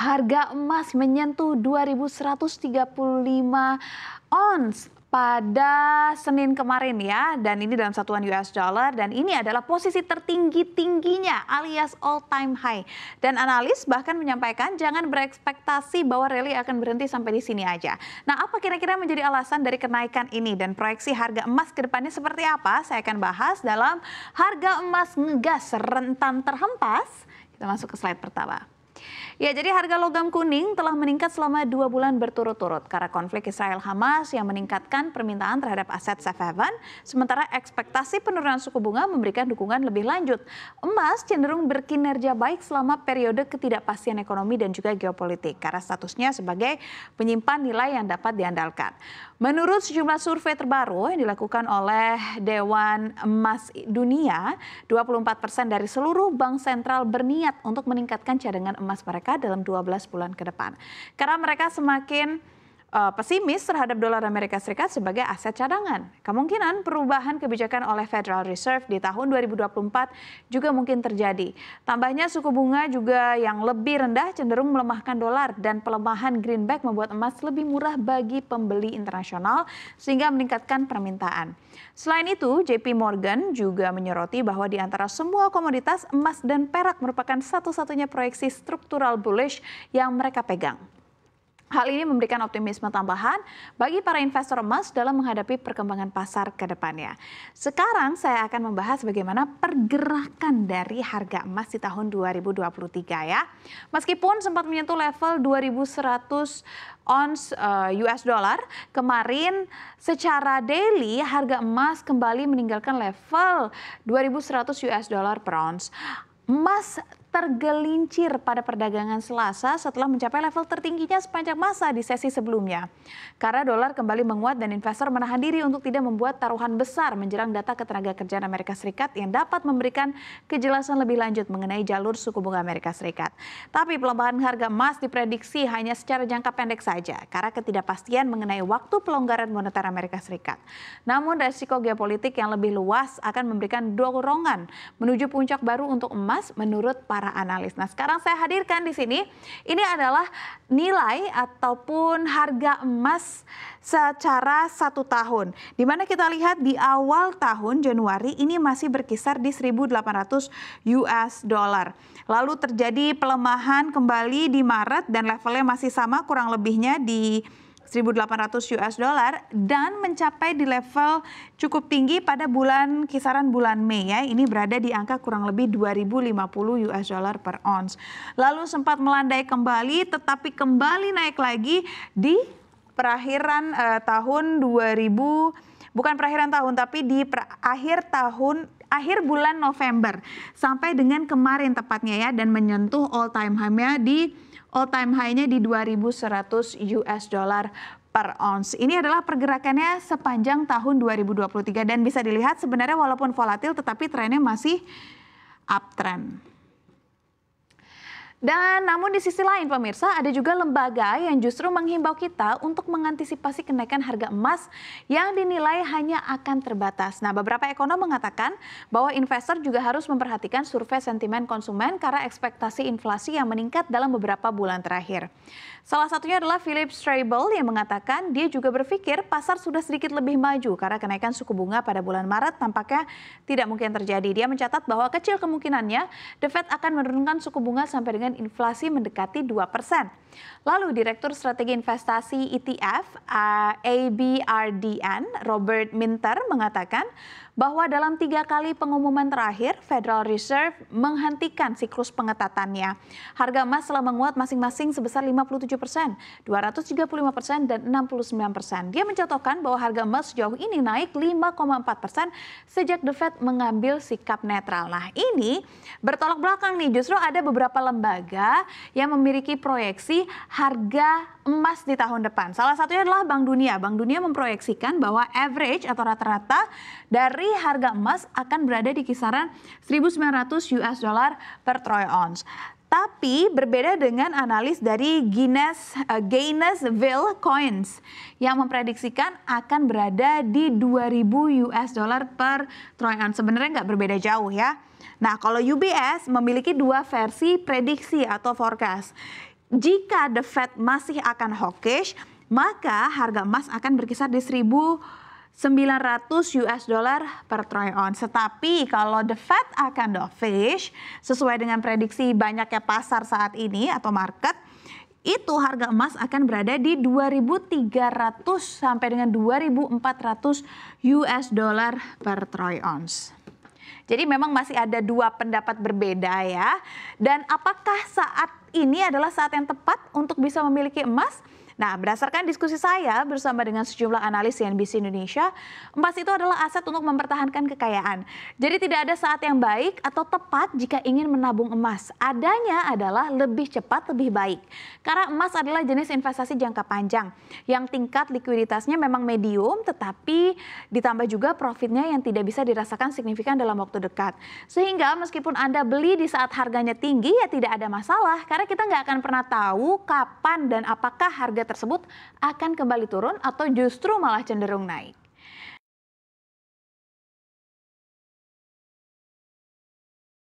harga emas menyentuh 2.135 ons pada Senin kemarin ya dan ini dalam satuan US dollar dan ini adalah posisi tertinggi-tingginya alias all time high. Dan analis bahkan menyampaikan jangan berekspektasi bahwa rally akan berhenti sampai di sini aja. Nah, apa kira-kira menjadi alasan dari kenaikan ini dan proyeksi harga emas ke depannya seperti apa? Saya akan bahas dalam harga emas ngegas rentan terhempas. Kita masuk ke slide pertama. Ya, jadi harga logam kuning telah meningkat selama dua bulan berturut-turut karena konflik Israel-Hamas yang meningkatkan permintaan terhadap aset safe haven, sementara ekspektasi penurunan suku bunga memberikan dukungan lebih lanjut. Emas cenderung berkinerja baik selama periode ketidakpastian ekonomi dan juga geopolitik karena statusnya sebagai penyimpan nilai yang dapat diandalkan. Menurut sejumlah survei terbaru yang dilakukan oleh Dewan Emas Dunia, 24 persen dari seluruh bank sentral berniat untuk meningkatkan cadangan emas emas mereka dalam 12 bulan ke depan. Karena mereka semakin uh, pesimis terhadap dolar Amerika Serikat sebagai aset cadangan. Kemungkinan perubahan kebijakan oleh Federal Reserve di tahun 2024 juga mungkin terjadi. Tambahnya suku bunga juga yang lebih rendah cenderung melemahkan dolar dan pelemahan greenback membuat emas lebih murah bagi pembeli internasional sehingga meningkatkan permintaan. Selain itu, JP Morgan juga menyoroti bahwa di antara semua komoditas emas dan perak merupakan satu-satunya proyeksi struktural bullish yang mereka pegang. Hal ini memberikan optimisme tambahan bagi para investor emas dalam menghadapi perkembangan pasar ke depannya. Sekarang saya akan membahas bagaimana pergerakan dari harga emas di tahun 2023 ya. Meskipun sempat menyentuh level 2100 ons eh, US dollar, kemarin secara daily harga emas kembali meninggalkan level 2100 US dollar per ons emas tergelincir pada perdagangan Selasa setelah mencapai level tertingginya sepanjang masa di sesi sebelumnya. Karena dolar kembali menguat dan investor menahan diri untuk tidak membuat taruhan besar menjelang data ketenaga kerjaan Amerika Serikat yang dapat memberikan kejelasan lebih lanjut mengenai jalur suku bunga Amerika Serikat. Tapi pelemahan harga emas diprediksi hanya secara jangka pendek saja karena ketidakpastian mengenai waktu pelonggaran moneter Amerika Serikat. Namun resiko geopolitik yang lebih luas akan memberikan dorongan menuju puncak baru untuk emas emas menurut para analis. Nah, sekarang saya hadirkan di sini ini adalah nilai ataupun harga emas secara satu tahun. Di mana kita lihat di awal tahun Januari ini masih berkisar di 1.800 US dollar. Lalu terjadi pelemahan kembali di Maret dan levelnya masih sama kurang lebihnya di 1.800 US dollar dan mencapai di level cukup tinggi pada bulan kisaran bulan Mei ya. Ini berada di angka kurang lebih 2.050 US dollar per ounce. Lalu sempat melandai kembali tetapi kembali naik lagi di perakhiran uh, tahun 2000 bukan perakhiran tahun tapi di akhir tahun akhir bulan November sampai dengan kemarin tepatnya ya dan menyentuh all time high-nya di all time high-nya di 2100 US dollar per ounce. Ini adalah pergerakannya sepanjang tahun 2023 dan bisa dilihat sebenarnya walaupun volatil tetapi trennya masih uptrend. Dan namun di sisi lain pemirsa ada juga lembaga yang justru menghimbau kita untuk mengantisipasi kenaikan harga emas yang dinilai hanya akan terbatas. Nah beberapa ekonom mengatakan bahwa investor juga harus memperhatikan survei sentimen konsumen karena ekspektasi inflasi yang meningkat dalam beberapa bulan terakhir. Salah satunya adalah Philip Strabel yang mengatakan dia juga berpikir pasar sudah sedikit lebih maju karena kenaikan suku bunga pada bulan Maret tampaknya tidak mungkin terjadi. Dia mencatat bahwa kecil kemungkinannya The Fed akan menurunkan suku bunga sampai dengan dengan inflasi mendekati 2 persen. Lalu Direktur Strategi Investasi ETF ABRDN Robert Minter mengatakan bahwa dalam tiga kali pengumuman terakhir Federal Reserve menghentikan siklus pengetatannya. Harga emas telah menguat masing-masing sebesar 57 persen, 235 persen, dan 69 persen. Dia mencatatkan bahwa harga emas sejauh ini naik 5,4 persen sejak The Fed mengambil sikap netral. Nah ini bertolak belakang nih, justru ada beberapa lembaga lembaga yang memiliki proyeksi harga emas di tahun depan. Salah satunya adalah Bank Dunia. Bank Dunia memproyeksikan bahwa average atau rata-rata dari harga emas akan berada di kisaran 1.900 US dollar per troy ounce. Tapi berbeda dengan analis dari Guinness uh, eh, Gainesville Coins yang memprediksikan akan berada di 2000 US dollar per troy ounce. Sebenarnya nggak berbeda jauh ya. Nah, kalau UBS memiliki dua versi prediksi atau forecast. Jika the Fed masih akan hawkish, maka harga emas akan berkisar di 1000 900 US dollar per troy ounce. Tetapi kalau the Fed akan dovish sesuai dengan prediksi banyaknya pasar saat ini atau market itu harga emas akan berada di 2.300 sampai dengan 2.400 US dollar per troy ounce. Jadi memang masih ada dua pendapat berbeda ya. Dan apakah saat ini adalah saat yang tepat untuk bisa memiliki emas? Nah, berdasarkan diskusi saya bersama dengan sejumlah analis CNBC Indonesia, emas itu adalah aset untuk mempertahankan kekayaan. Jadi tidak ada saat yang baik atau tepat jika ingin menabung emas. Adanya adalah lebih cepat lebih baik. Karena emas adalah jenis investasi jangka panjang yang tingkat likuiditasnya memang medium tetapi ditambah juga profitnya yang tidak bisa dirasakan signifikan dalam waktu dekat. Sehingga meskipun Anda beli di saat harganya tinggi ya tidak ada masalah karena kita nggak akan pernah tahu kapan dan apakah harga tersebut akan kembali turun atau justru malah cenderung naik?